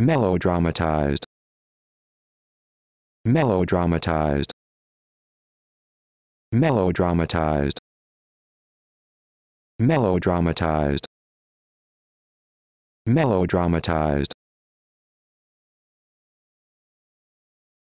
melodramatized melodramatized melodramatized melodramatized melodramatized